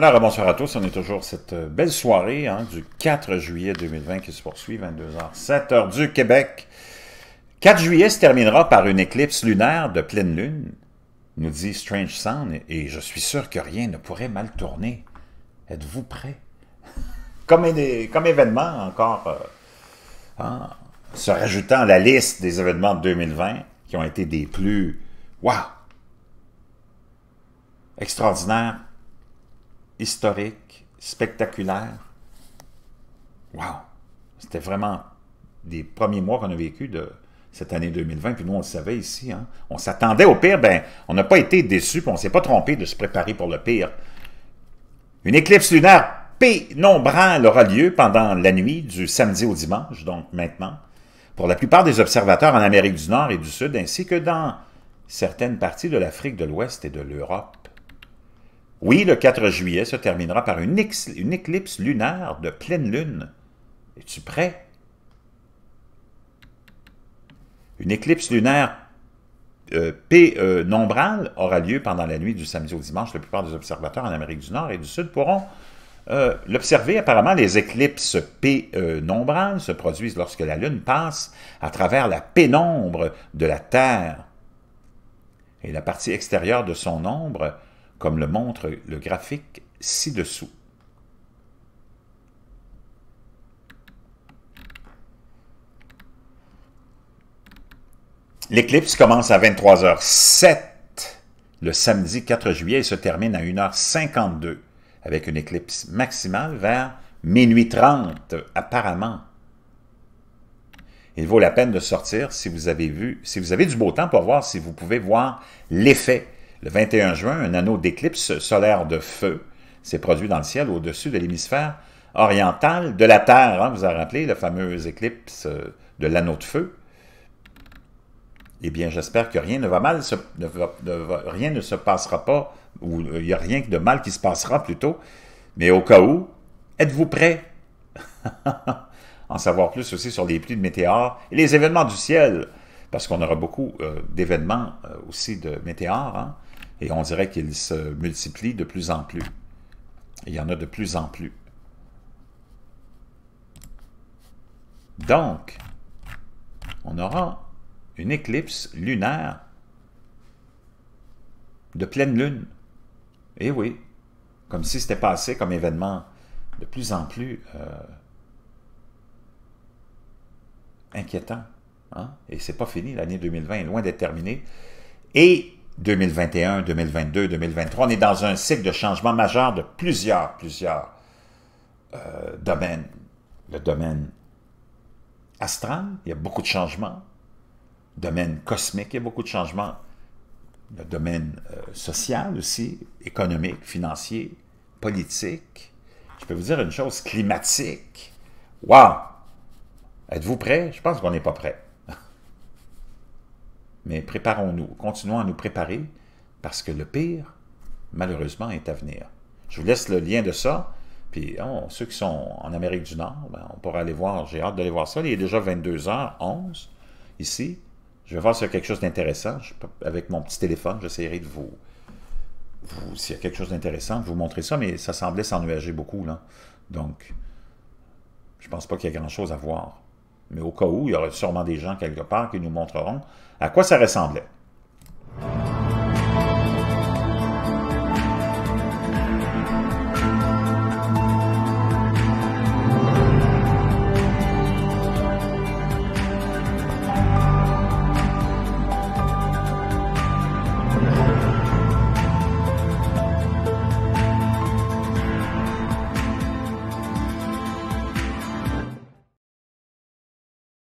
Alors, bonsoir à tous. On est toujours cette euh, belle soirée hein, du 4 juillet 2020 qui se poursuit, 22h, 7h du Québec. 4 juillet se terminera par une éclipse lunaire de pleine lune, nous dit Strange Sound, et je suis sûr que rien ne pourrait mal tourner. Êtes-vous prêts? Comme, événement encore, euh, hein, se rajoutant à la liste des événements de 2020 qui ont été des plus, waouh, extraordinaires, historique, spectaculaire. Wow! C'était vraiment des premiers mois qu'on a vécu de cette année 2020, puis nous, on le savait ici. Hein. On s'attendait au pire, ben, on n'a pas été déçus, on ne s'est pas trompé de se préparer pour le pire. Une éclipse lunaire pénombrale aura lieu pendant la nuit du samedi au dimanche, donc maintenant, pour la plupart des observateurs en Amérique du Nord et du Sud, ainsi que dans certaines parties de l'Afrique de l'Ouest et de l'Europe. Oui, le 4 juillet se terminera par une, éclipse lunaire de pleine lune. Es-tu prêt? Une éclipse lunaire euh, P euh, nombrale aura lieu pendant la nuit du samedi au dimanche. La plupart des observateurs en Amérique du Nord et du Sud pourront euh, l'observer. Apparemment, les éclipses P nombrales se produisent lorsque la Lune passe à travers la pénombre de la Terre. Et la partie extérieure de son ombre comme le montre le graphique ci-dessous. L'éclipse commence à 23h07 le samedi 4 juillet et se termine à 1h52 avec une éclipse maximale vers minuit 30 apparemment. Il vaut la peine de sortir si vous avez vu, si vous avez du beau temps pour voir si vous pouvez voir l'effet le 21 juin, un anneau d'éclipse solaire de feu s'est produit dans le ciel au-dessus de l'hémisphère oriental de la Terre. Hein, vous en rappelez, la fameuse éclipse euh, de l'anneau de feu. Eh bien, j'espère que rien ne va mal, rien ne se passera pas, ou il euh, n'y a rien de mal qui se passera plutôt. Mais au cas où, êtes-vous prêts? en savoir plus aussi sur les pluies de météores et les événements du ciel parce qu'on aura beaucoup euh, d'événements euh, aussi de météores, hein, et on dirait qu'ils se multiplient de plus en plus. il y en a de plus en plus. Donc, on aura une éclipse lunaire de pleine lune. Eh oui, comme si c'était passé comme événement de plus en plus euh, inquiétant. Hein? Et c'est pas fini, l'année 2020 est loin d'être terminée. Et 2021, 2022, 2023, on est dans un cycle de changement majeur de plusieurs, plusieurs euh, domaines. Le domaine astral, il y a beaucoup de changements. Le domaine cosmique, il y a beaucoup de changements. Le domaine euh, social aussi, économique, financier, politique. Je peux vous dire une chose, climatique. Waouh Êtes-vous prêt? Je pense qu'on n'est pas prêt mais préparons-nous, continuons à nous préparer, parce que le pire, malheureusement, est à venir. Je vous laisse le lien de ça, puis oh, ceux qui sont en Amérique du Nord, ben, on pourra aller voir, j'ai hâte d'aller voir ça, il est déjà 22h11 ici, je vais voir s'il y a quelque chose d'intéressant, avec mon petit téléphone, j'essaierai de vous, s'il y a quelque chose d'intéressant, vous montrer ça, mais ça semblait s'ennuager beaucoup, là. Donc, je pense pas qu'il y a grand-chose à voir. Mais au cas où, il y aurait sûrement des gens quelque part qui nous montreront à quoi ça ressemblait.